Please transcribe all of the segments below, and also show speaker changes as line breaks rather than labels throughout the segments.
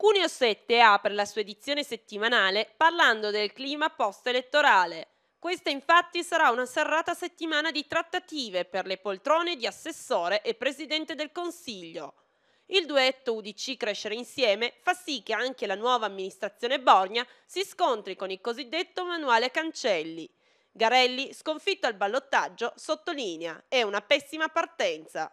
Cuneo 7 apre la sua edizione settimanale parlando del clima post-elettorale. Questa infatti sarà una serrata settimana di trattative per le poltrone di assessore e presidente del Consiglio. Il duetto UDC Crescere Insieme fa sì che anche la nuova amministrazione Borgna si scontri con il cosiddetto manuale Cancelli. Garelli, sconfitto al ballottaggio, sottolinea, è una pessima partenza.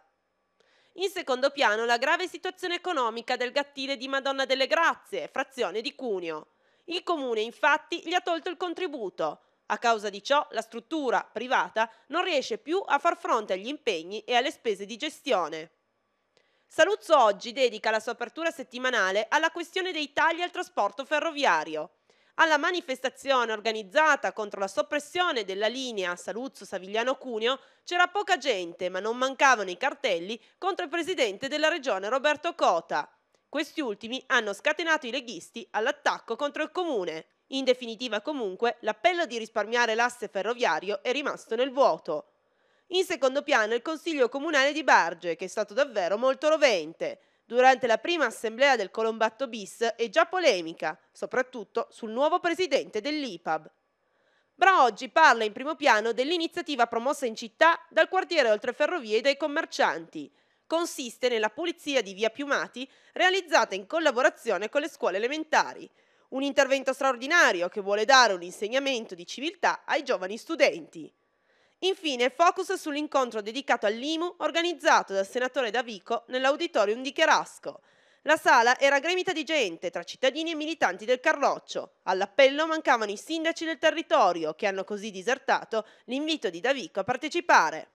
In secondo piano la grave situazione economica del gattile di Madonna delle Grazie, frazione di Cuneo. Il comune infatti gli ha tolto il contributo. A causa di ciò la struttura privata non riesce più a far fronte agli impegni e alle spese di gestione. Saluzzo oggi dedica la sua apertura settimanale alla questione dei tagli al trasporto ferroviario alla manifestazione organizzata contro la soppressione della linea Saluzzo-Savigliano-Cuneo c'era poca gente, ma non mancavano i cartelli contro il presidente della regione Roberto Cota. Questi ultimi hanno scatenato i leghisti all'attacco contro il comune. In definitiva comunque l'appello di risparmiare l'asse ferroviario è rimasto nel vuoto. In secondo piano il Consiglio Comunale di Barge, che è stato davvero molto rovente durante la prima assemblea del Colombatto bis è già polemica, soprattutto sul nuovo presidente dell'IPAB. Bra oggi parla in primo piano dell'iniziativa promossa in città dal quartiere Oltreferrovie e dai commercianti. Consiste nella pulizia di via Piumati realizzata in collaborazione con le scuole elementari. Un intervento straordinario che vuole dare un insegnamento di civiltà ai giovani studenti. Infine, focus sull'incontro dedicato all'IMU organizzato dal senatore Davico nell'auditorium di Cherasco. La sala era gremita di gente tra cittadini e militanti del Carroccio. All'appello mancavano i sindaci del territorio che hanno così disertato l'invito di Davico a partecipare.